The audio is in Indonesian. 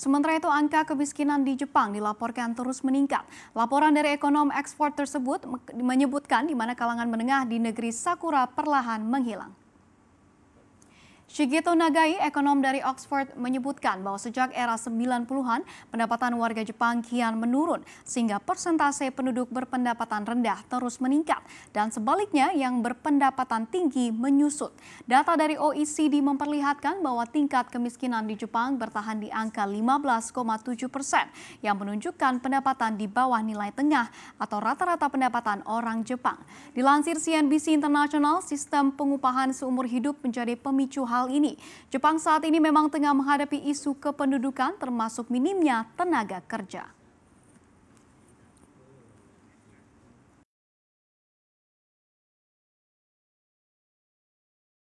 Sementara itu angka kemiskinan di Jepang dilaporkan terus meningkat. Laporan dari ekonom ekspor tersebut menyebutkan di mana kalangan menengah di negeri Sakura perlahan menghilang. Shigeto Nagai, ekonom dari Oxford, menyebutkan bahwa sejak era 90-an, pendapatan warga Jepang kian menurun, sehingga persentase penduduk berpendapatan rendah terus meningkat, dan sebaliknya yang berpendapatan tinggi menyusut. Data dari OECD memperlihatkan bahwa tingkat kemiskinan di Jepang bertahan di angka 15,7 persen, yang menunjukkan pendapatan di bawah nilai tengah atau rata-rata pendapatan orang Jepang. Dilansir CNBC International, sistem pengupahan seumur hidup menjadi pemicu hal hal ini. Jepang saat ini memang tengah menghadapi isu kependudukan termasuk minimnya tenaga kerja.